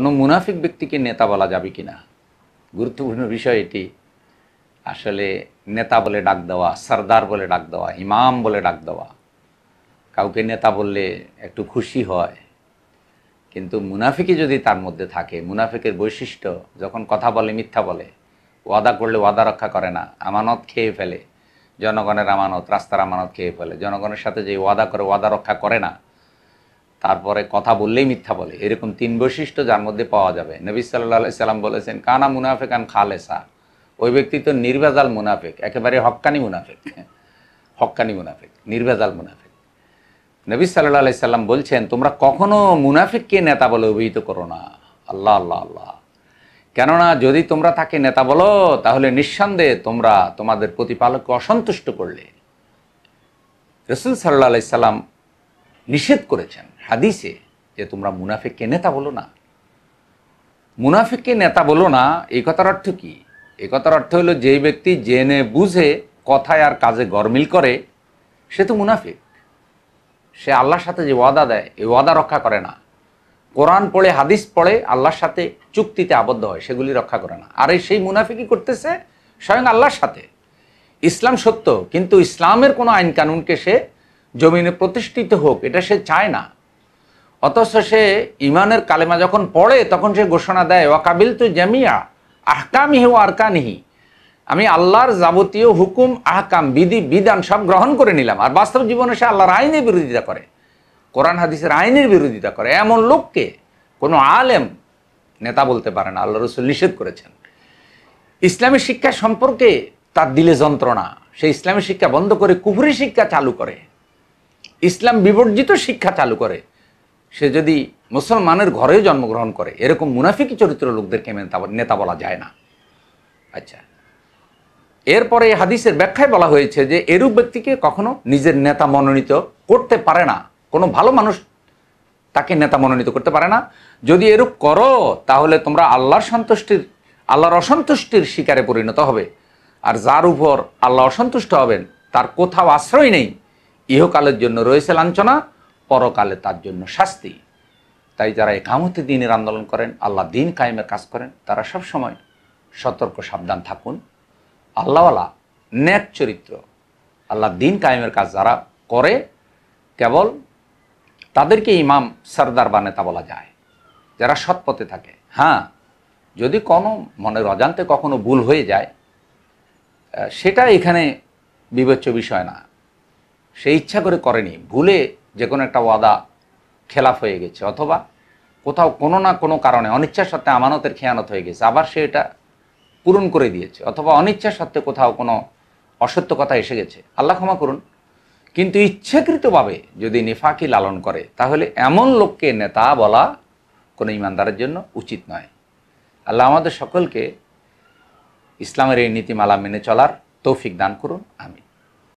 কোনো মুনাফিক ব্যক্তিকে নেতা বলা যাবে কি না গুরুত্বপূর্ণ বিষয় এটি আসলে নেতা বলে ডাক দেওয়া সর্দার বলে ডাক দেওয়া ইমাম বলে ডাক দেওয়া কাউকে নেতা বললে একটু খুশি হয় কিন্তু মুনাফিকি যদি তার মধ্যে থাকে মুনাফিকের বৈশিষ্ট্য যখন কথা বলে মিথ্যা বলে ওয়াদা করলে ওয়াদা রক্ষা করে না আমানত খেয়ে ফেলে জনগণের আমানত রাস্তার আমানত খেয়ে ফেলে জনগণের সাথে যে ওয়াদা করে ওয়াদা রক্ষা করে না তারপরে কথা বললেই মিথ্যা বলে এরকম তিন বৈশিষ্ট্য যার মধ্যে পাওয়া যাবে নবী সাল্লাহ সাল্লাম বলেছেন কানা মুনাফেক আন খালেসা ওই ব্যক্তি তো নির্ভেজাল মুনাফেক একেবারে হক্কানি মুনাফেক হক্কানি মুনাফেক নির্ভেজাল মুনাফেক নবী সাল্লাহ আলাইসাল্লাম বলছেন তোমরা কখনো মুনাফেককে নেতা বলে অভিহিত করো না আল্লাহ আল্লাহ আল্লাহ কেননা যদি তোমরা তাকে নেতা বলো তাহলে নিঃসন্দেহে তোমরা তোমাদের প্রতিপালককে অসন্তুষ্ট করলে রসুল সাল্লাহ আলাইসাল্লাম নিষেধ করেছেন হাদিসে যে তোমরা মুনাফেককে নেতা বলো না মুনাফেককে নেতা বলো না এই কথার অর্থ কি এই কথার অর্থ হলো যেই ব্যক্তি জেনে বুঝে কথায় আর কাজে গরমিল করে সে তো মুনাফিক সে আল্লাহর সাথে যে ওয়াদা দেয় এই ওয়াদা রক্ষা করে না কোরআন পড়ে হাদিস পড়ে আল্লাহর সাথে চুক্তিতে আবদ্ধ হয় সেগুলি রক্ষা করে না আর এই সেই মুনাফিকই করতেছে স্বয়ং আল্লাহর সাথে ইসলাম সত্য কিন্তু ইসলামের কোনো আইন কানুনকে সে জমিনে প্রতিষ্ঠিত হোক এটা সে চায় না অথচ সে ইমানের কালেমা যখন পড়ে তখন সে ঘোষণা দেয় ওয়াকাবিল তু জামিয়া আহকামিহি ও আরকানিহি আমি আল্লাহর যাবতীয় হুকুম আহকাম বিধি বিধান সব গ্রহণ করে নিলাম আর বাস্তব জীবনে সে আল্লাহর আইনের বিরোধিতা করে কোরআন হাদিসের আইনের বিরোধিতা করে এমন লোককে কোনো আলেম নেতা বলতে পারে না আল্লাহ রসুল নিষেধ করেছেন ইসলামী শিক্ষা সম্পর্কে তার দিলে যন্ত্রণা সে ইসলামী শিক্ষা বন্ধ করে কুহুরি শিক্ষা চালু করে ইসলাম বিবর্জিত শিক্ষা চালু করে সে যদি মুসলমানের ঘরে জন্মগ্রহণ করে এরকম মুনাফিকি চরিত্র লোকদেরকে নেতা বলা যায় না আচ্ছা এরপরে হাদিসের ব্যাখ্যায় বলা হয়েছে যে এরূপ ব্যক্তিকে কখনো নিজের নেতা মনোনীত করতে পারে না কোনো ভালো মানুষ তাকে নেতা মনোনীত করতে পারে না যদি এরূপ করো তাহলে তোমরা আল্লাহর সন্তুষ্টির আল্লাহর অসন্তুষ্টির শিকারে পরিণত হবে আর যার উপর আল্লাহ অসন্তুষ্ট হবেন তার কোথাও আশ্রয় নেই ইহকালের জন্য রয়েছে লাঞ্ছনা পরকালে তার জন্য শাস্তি তাই যারা একামতে দিনের আন্দোলন করেন আল্লাহ দিন কায়েমের কাজ করেন তারা সব সময় সতর্ক সাবধান থাকুন আল্লাহওয়ালা ন্যাক চরিত্র আল্লাহ দিন কায়েমের কাজ যারা করে কেবল তাদেরকে ইমাম সর্দার বা নেতা বলা যায় যারা সৎপথে থাকে হ্যাঁ যদি কোনো মনের অজান্তে কখনো ভুল হয়ে যায় সেটা এখানে বিবেচ্য বিষয় না সে ইচ্ছা করে করেনি ভুলে যে কোনো একটা ওয়াদা খেলাফ হয়ে গেছে অথবা কোথাও কোনো না কোনো কারণে অনিচ্ছা সত্ত্বে আমানতের খেয়ানত হয়ে গেছে আবার সে এটা পূরণ করে দিয়েছে অথবা অনিচ্ছা সত্ত্বে কোথাও কোনো অসত্য কথা এসে গেছে আল্লাহ ক্ষমা করুন কিন্তু ইচ্ছাকৃতভাবে যদি নিফাকি লালন করে তাহলে এমন লোককে নেতা বলা কোনো ইমানদারের জন্য উচিত নয় আল্লাহ আমাদের সকলকে ইসলামের এই নীতিমালা মেনে চলার তৌফিক দান করুন আমি